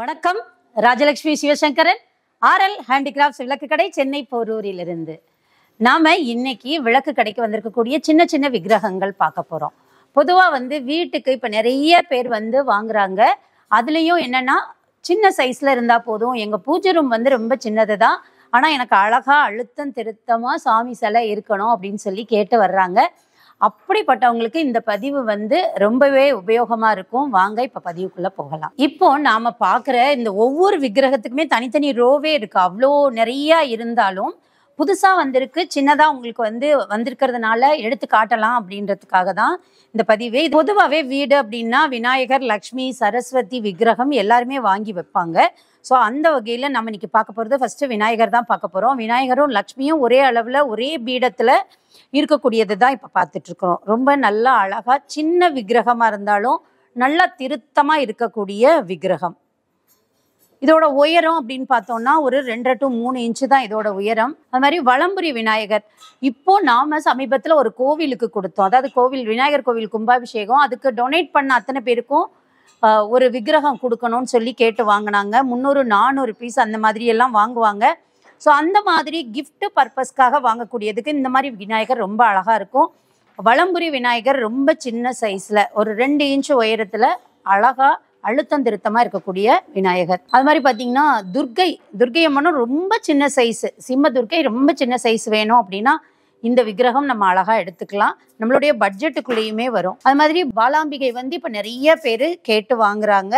வணக்கம் Rajalakshmi Sivasankaran RL handicrafts விளக்கு கடை சென்னை போரூரிலிருந்து நாம் இன்னைக்கு விளக்கு கடைக்கு வந்திருக்கக்கூடிய சின்ன சின்ன விக்கிரகங்கள் பார்க்க போகிறோம் பொதுவாக வந்து வீட்டுக்கு இப்போ நிறைய பேர் வந்து வாங்குறாங்க அதுலேயும் என்னென்னா சின்ன சைஸில் இருந்தால் போதும் எங்கள் பூஜை ரூம் வந்து ரொம்ப சின்னது தான் ஆனால் எனக்கு அழகாக அழுத்தம் திருத்தமாக சாமி சிலை இருக்கணும் அப்படின்னு சொல்லி கேட்டு வர்றாங்க அப்படிப்பட்டவங்களுக்கு இந்த பதிவு வந்து ரொம்பவே உபயோகமா இருக்கும் வாங்க இப்ப பதிவுக்குள்ள போகலாம் இப்போ நாம பாக்குற இந்த ஒவ்வொரு விக்கிரகத்துக்குமே தனித்தனி ரோவே இருக்கு அவ்வளோ நிறைய இருந்தாலும் புதுசாக வந்திருக்கு சின்னதாக உங்களுக்கு வந்து வந்திருக்கிறதுனால எடுத்து காட்டலாம் அப்படின்றதுக்காக தான் இந்த பதிவு இது பொதுவாகவே வீடு அப்படின்னா விநாயகர் லக்ஷ்மி சரஸ்வதி விக்கிரகம் எல்லாருமே வாங்கி வைப்பாங்க ஸோ அந்த வகையில் நம்ம இன்னைக்கு பார்க்க போகிறது ஃபஸ்ட்டு விநாயகர் தான் பார்க்க போகிறோம் விநாயகரும் லக்ஷ்மியும் ஒரே அளவில் ஒரே பீடத்தில் இருக்கக்கூடியது தான் இப்போ பார்த்துட்ருக்குறோம் ரொம்ப நல்லா அழகாக சின்ன விக்கிரகமாக இருந்தாலும் நல்லா திருத்தமாக இருக்கக்கூடிய விக்கிரகம் இதோட உயரம் அப்படின்னு பார்த்தோம்னா ஒரு ரெண்டரை டு மூணு இன்ச்சு தான் இதோட உயரம் அது மாதிரி வளம்புரி விநாயகர் இப்போ நாம சமீபத்தில் ஒரு கோவிலுக்கு கொடுத்தோம் அதாவது கோவில் விநாயகர் கோவில் கும்பாபிஷேகம் அதுக்கு டொனேட் பண்ண அத்தனை பேருக்கும் ஒரு விக்கிரகம் கொடுக்கணும்னு சொல்லி கேட்டு வாங்கினாங்க முந்நூறு நானூறு பீஸ் அந்த மாதிரி எல்லாம் வாங்குவாங்க ஸோ அந்த மாதிரி கிஃப்ட் பர்பஸ்க்காக வாங்கக்கூடியதுக்கு இந்த மாதிரி விநாயகர் ரொம்ப அழகாக இருக்கும் வளம்புரி விநாயகர் ரொம்ப சின்ன சைஸில் ஒரு ரெண்டு இன்ச் உயரத்தில் அழகாக அழுத்தம் திருத்தமாக இருக்கக்கூடிய விநாயகர் அது மாதிரி பார்த்தீங்கன்னா துர்கை துர்கை அம்மனும் ரொம்ப சின்ன சைஸு சிம்ம துர்கை ரொம்ப சின்ன சைஸ் வேணும் அப்படின்னா இந்த விக்கிரகம் நம்ம அழகாக எடுத்துக்கலாம் நம்மளுடைய பட்ஜெட்டுக்குள்ளேயுமே வரும் அது மாதிரி பாலாம்பிகை வந்து இப்போ நிறைய பேர் கேட்டு வாங்குறாங்க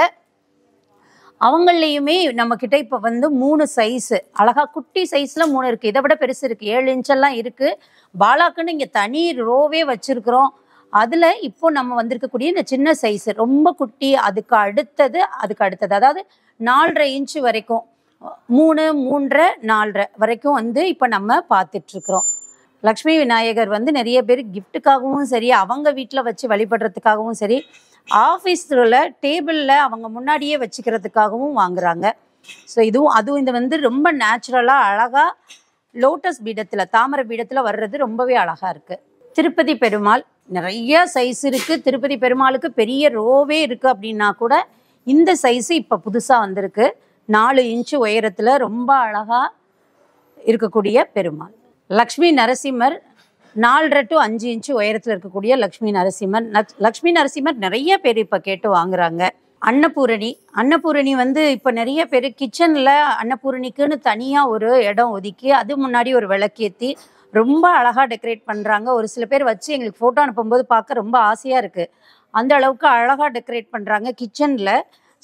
அவங்களையுமே நம்ம கிட்ட இப்போ வந்து மூணு சைஸ் அழகாக குட்டி சைஸில் மூணு இருக்குது இதை விட பெருசு இருக்குது ஏழு இன்ச்செல்லாம் இருக்குது பாலாக்குன்னு இங்கே தனி ரோவே வச்சுருக்குறோம் அதில் இப்போ நம்ம வந்திருக்கக்கூடிய இந்த சின்ன சைஸ் ரொம்ப குட்டி அதுக்கு அடுத்தது அதுக்கு அடுத்தது அதாவது நாலரை இன்ச்சு வரைக்கும் மூணு மூன்றரை நாலரை வரைக்கும் வந்து இப்போ நம்ம பார்த்துட்ருக்குறோம் லக்ஷ்மி விநாயகர் வந்து நிறைய பேர் கிஃப்ட்டுக்காகவும் சரி அவங்க வீட்டில் வச்சு வழிபடுறதுக்காகவும் சரி ஆஃபீஸில் டேபிளில் அவங்க முன்னாடியே வச்சுக்கிறதுக்காகவும் வாங்குறாங்க ஸோ இதுவும் அதுவும் இது வந்து ரொம்ப நேச்சுரலாக அழகாக லோட்டஸ் பீடத்தில் தாமரை பீடத்தில் வர்றது ரொம்பவே அழகாக இருக்குது திருப்பதி பெருமாள் நிறைய சைஸ் இருக்குது திருப்பதி பெருமாளுக்கு பெரிய ரோவே இருக்குது அப்படின்னா கூட இந்த சைஸு இப்போ புதுசாக வந்திருக்கு நாலு இன்ச்சு உயரத்தில் ரொம்ப அழகாக இருக்கக்கூடிய பெருமாள் லக்ஷ்மி நரசிம்மர் நாலரை டு அஞ்சு இன்ச்சு உயரத்தில் இருக்கக்கூடிய லக்ஷ்மி நரசிம்மர் லக்ஷ்மி நரசிம்மர் நிறைய பேர் இப்போ கேட்டு வாங்குறாங்க அன்னபூரணி அன்னபூரணி வந்து இப்போ நிறைய பேர் கிச்சனில் அன்னபூரணிக்குன்னு தனியாக ஒரு இடம் ஒதுக்கி அது முன்னாடி ஒரு விளக்கேற்றி ரொம்ப அழகாக டெக்கரேட் பண்ணுறாங்க ஒரு சில பேர் வச்சு எங்களுக்கு ஃபோட்டோ அனுப்பும்போது பார்க்க ரொம்ப ஆசையாக இருக்குது அந்த அளவுக்கு அழகாக டெக்கரேட் பண்ணுறாங்க கிச்சனில்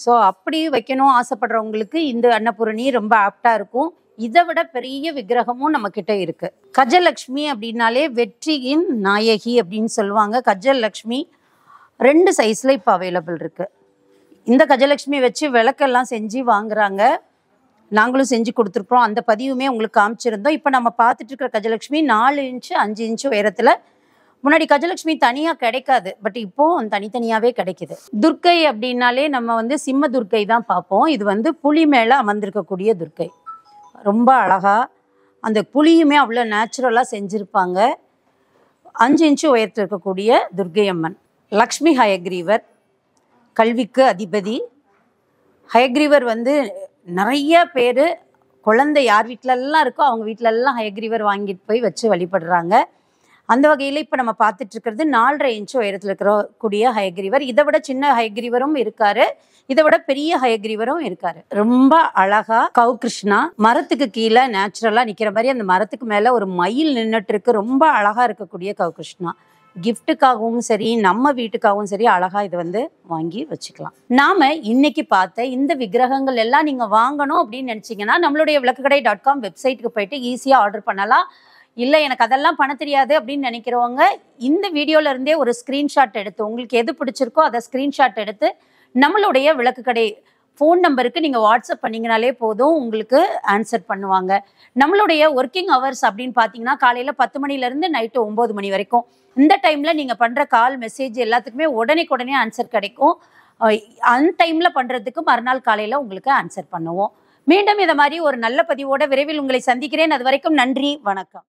ஸோ அப்படி வைக்கணும் ஆசைப்படுறவங்களுக்கு இந்த அன்னபூரணி ரொம்ப ஆப்டாக இருக்கும் இதை விட பெரிய விக்கிரகமும் நம்ம இருக்குது கஜலக்ஷ்மி அப்படின்னாலே வெற்றியின் நாயகி அப்படின்னு சொல்லுவாங்க கஜலக்ஷ்மி ரெண்டு சைஸில் இப்போ அவைலபிள் இருக்குது இந்த கஜலட்சுமி வச்சு விளக்கெல்லாம் செஞ்சு வாங்குறாங்க நாங்களும் செஞ்சு கொடுத்துருக்குறோம் அந்த பதிவுமே உங்களுக்கு காமிச்சிருந்தோம் இப்போ நம்ம பார்த்துட்டு இருக்கிற கஜலட்சுமி நாலு இன்ச்சு அஞ்சு இன்ச்சு உயரத்தில் முன்னாடி கஜலட்சுமி தனியாக கிடைக்காது பட் இப்போ தனித்தனியாகவே கிடைக்குது துர்க்கை அப்படின்னாலே நம்ம வந்து சிம்ம துர்க்கை தான் பார்ப்போம் இது வந்து புலி மேலே அமர்ந்திருக்கக்கூடிய துர்க்கை ரொம்ப அழகாக அந்த புளியுமே அவ்வளோ நேச்சுரலாக செஞ்சுருப்பாங்க அஞ்சு இன்ச்சு உயரத்தில் இருக்கக்கூடிய துர்கை அம்மன் லக்ஷ்மி ஹயக்ரீவர் கல்விக்கு அதிபதி ஹயக்ரீவர் வந்து நிறைய பேர் குழந்தை யார் வீட்டிலெல்லாம் இருக்கோ அவங்க வீட்டிலெல்லாம் ஹயக்ரீவர் வாங்கிட்டு போய் வச்சு வழிபடுறாங்க அந்த வகையில் இப்போ நம்ம பார்த்துட்டு இருக்கிறது நாலரை இன்ச்சு உயரத்தில் இருக்கிற கூடிய ஹயக்ரீவர் இதை விட சின்ன ஹயக்ரீவரும் இருக்காரு இதை விட பெரிய ஹயக்ரீவரும் இருக்காரு ரொம்ப அழகா கவு கிருஷ்ணா மரத்துக்கு கீழே நேச்சுரலாக நிற்கிற மாதிரி அந்த மரத்துக்கு மேலே ஒரு மயில் நின்றுட்டு இருக்கு ரொம்ப அழகா இருக்கக்கூடிய கவு கிருஷ்ணா கிஃப்ட்டுக்காகவும் சரி நம்ம வீட்டுக்காகவும் சரி அழகாக இது வந்து வாங்கி வச்சுக்கலாம் நாம் இன்னைக்கு பார்த்த இந்த விக்கிரகங்கள் எல்லாம் நீங்கள் வாங்கணும் அப்படின்னு நினச்சிங்கன்னா நம்மளுடைய விளக்குக்கடை டாட் காம் வெப்சைட்டுக்கு போயிட்டு ஈஸியாக ஆர்டர் பண்ணலாம் இல்லை எனக்கு அதெல்லாம் பண்ண தெரியாது அப்படின்னு நினைக்கிறவங்க இந்த வீடியோலேருந்தே ஒரு ஸ்க்ரீன்ஷாட் எடுத்து உங்களுக்கு எது பிடிச்சிருக்கோ அதை ஸ்க்ரீன்ஷாட் எடுத்து நம்மளுடைய விளக்கு கடை ஃபோன் நம்பருக்கு நீங்கள் வாட்ஸ்அப் பண்ணிங்கனாலே போதும் உங்களுக்கு ஆன்சர் பண்ணுவாங்க நம்மளுடைய ஒர்க்கிங் ஹவர்ஸ் அப்படின்னு பார்த்தீங்கன்னா காலையில் பத்து மணிலேருந்து நைட்டு ஒம்பது மணி வரைக்கும் இந்த டைமில் நீங்கள் பண்ணுற கால் மெசேஜ் எல்லாத்துக்குமே உடனே ஆன்சர் கிடைக்கும் அந்த டைமில் பண்ணுறதுக்கு மறுநாள் காலையில் உங்களுக்கு ஆன்சர் பண்ணுவோம் மீண்டும் இதை மாதிரி ஒரு நல்ல பதிவோட விரைவில் உங்களை சந்திக்கிறேன் அது வரைக்கும் நன்றி வணக்கம்